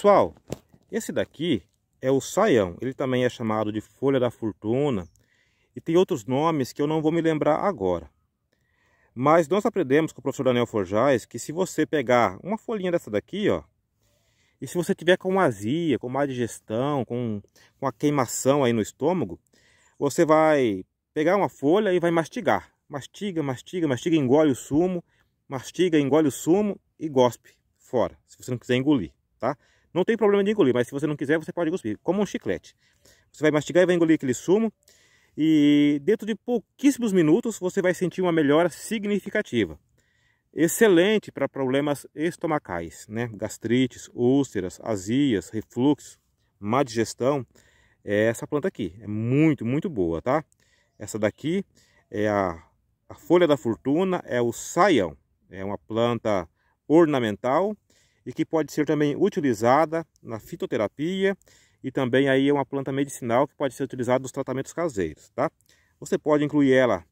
Pessoal, esse daqui é o saião. Ele também é chamado de folha da fortuna. E tem outros nomes que eu não vou me lembrar agora. Mas nós aprendemos com o professor Daniel Forjais que se você pegar uma folhinha dessa daqui, ó, e se você tiver com azia, com má digestão, com, com a queimação aí no estômago, você vai pegar uma folha e vai mastigar. Mastiga, mastiga, mastiga, engole o sumo, mastiga, engole o sumo e gospe fora, se você não quiser engolir, tá? Não tem problema de engolir, mas se você não quiser, você pode cuspir, como um chiclete. Você vai mastigar e vai engolir aquele sumo e dentro de pouquíssimos minutos você vai sentir uma melhora significativa. Excelente para problemas estomacais, né? gastrites, úlceras, azias, refluxo, má digestão. É essa planta aqui é muito, muito boa, tá? Essa daqui é a, a folha da fortuna, é o saião. É uma planta ornamental e que pode ser também utilizada na fitoterapia e também aí é uma planta medicinal que pode ser utilizada nos tratamentos caseiros, tá? Você pode incluir ela,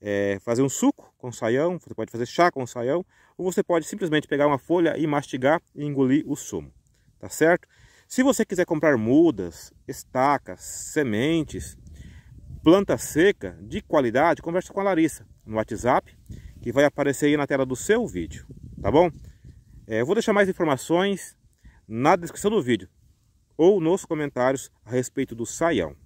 é, fazer um suco com saião, você pode fazer chá com saião, ou você pode simplesmente pegar uma folha e mastigar e engolir o sumo, tá certo? Se você quiser comprar mudas, estacas, sementes, planta seca de qualidade, converse com a Larissa no WhatsApp, que vai aparecer aí na tela do seu vídeo, tá bom? É, eu vou deixar mais informações na descrição do vídeo ou nos comentários a respeito do saião.